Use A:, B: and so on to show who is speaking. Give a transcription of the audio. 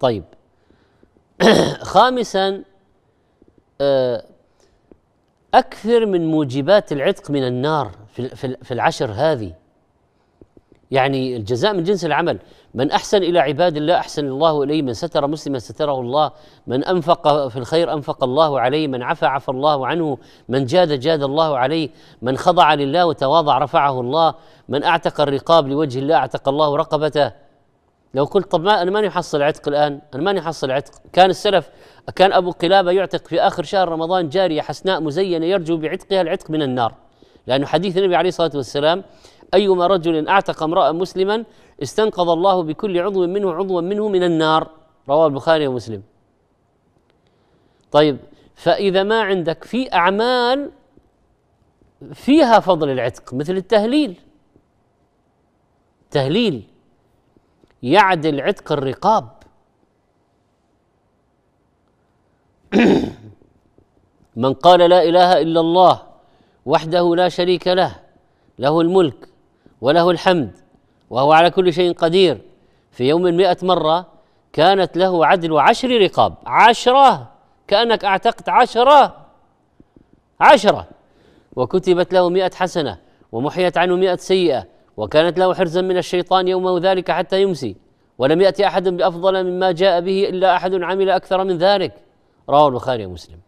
A: طيب خامسا آه، أكثر من موجبات العتق من النار في العشر هذه يعني الجزاء من جنس العمل من أحسن إلى عباد الله أحسن الله إليه من ستر مسلما ستره الله من أنفق في الخير أنفق الله عليه من عفى عفى الله عنه من جاد جاد الله عليه من خضع لله وتواضع رفعه الله من أعتق الرقاب لوجه الله أعتق الله رقبته لو قلت طب ما انا ماني محصل عتق الان انا ماني حصل عتق كان السلف كان ابو قلابه يعتق في اخر شهر رمضان جاريه حسناء مزينه يرجو بعتقها العتق من النار لانه حديث النبي عليه الصلاه والسلام ايما رجل اعتق امراه مسلما استنقذ الله بكل عضو منه عضوا منه من النار رواه البخاري ومسلم طيب فاذا ما عندك في اعمال فيها فضل العتق مثل التهليل تهليل يعدل عتق الرقاب من قال لا اله الا الله وحده لا شريك له له الملك وله الحمد وهو على كل شيء قدير في يوم مئة مرة كانت له عدل عشر رقاب عشرة كأنك أعتقت عشرة عشرة وكتبت له مئة حسنة ومحيت عنه مئة سيئة وكانت له حرزا من الشيطان يومه ذلك حتى يمسي ولم يأتي أحد بأفضل مما جاء به إلا أحد عمل أكثر من ذلك رواه البخاري ومسلم